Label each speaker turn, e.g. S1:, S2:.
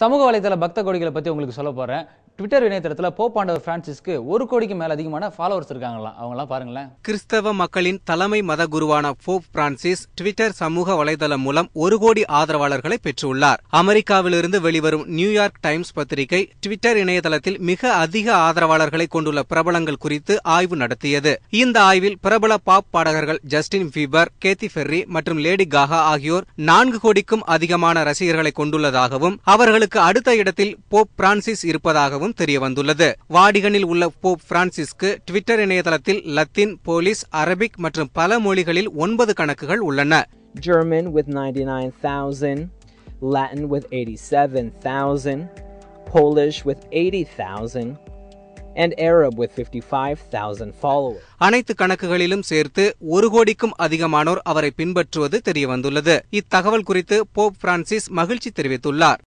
S1: சமூக வலைதள பக்த கோடிகளை பற்றி உங்களுக்கு சொல்ல போகிறேன் ட்விட்டர் இணையதளத்தில் போப்பாண்டவர் பிரான்சிஸ்க்கு ஒரு கோடிக்கு மேல அதிகமான ஃபாலோவர்ஸ் இருக்காங்களாம் அவங்களாம் பாருங்களேன்
S2: கிறிஸ்தவ மக்களின் தலைமை மத குருவான போப் பிரான்சிஸ் ட்விட்டர் சமூக வலைதளம் மூலம் ஒரு கோடி ஆதரவாளர்களை பெற்றுள்ளார் அமெரிக்காவிலிருந்து வெளிவரும் நியூயார்க் டைம்ஸ் பத்திரிகை ட்விட்டர் இணையதளத்தில் மிக அதிக ஆதரவாளர்களை கொண்டுள்ள பிரபலங்கள் குறித்து ஆய்வு நடத்தியது இந்த ஆய்வில் பிரபல பாப் பாடகர்கள் ஜஸ்டின் பீபர் கேத்தி ஃபெர்ரி மற்றும் லேடி காகா ஆகியோர் நான்கு கோடிக்கும் அதிகமான ரசிகர்களை கொண்டுள்ளதாகவும் அவர்களுக்கு அவருக்கு அடுத்த இடத்தில் போப் பிரான்சிஸ் இருப்பதாகவும் தெரியவந்துள்ளது வாடிகனில் உள்ள போப் பிரான்சிஸ்க்கு ட்விட்டர் இணையதளத்தில் லத்தீன் போலீஸ் அரபிக் மற்றும் பல மொழிகளில் ஒன்பது கணக்குகள் உள்ளன
S3: German with
S4: 99,000, Latin with 87,000, Polish with
S2: 80,000, and Arab with 55,000 followers. அனைத்து கணக்குகளிலும் சேர்த்து ஒரு கோடிக்கும் அதிகமானோர் அவரை பின்பற்றுவது தெரியவந்துள்ளது இத்தகவல் குறித்து போப் பிரான்சிஸ் மகிழ்ச்சி தெரிவித்துள்ளார்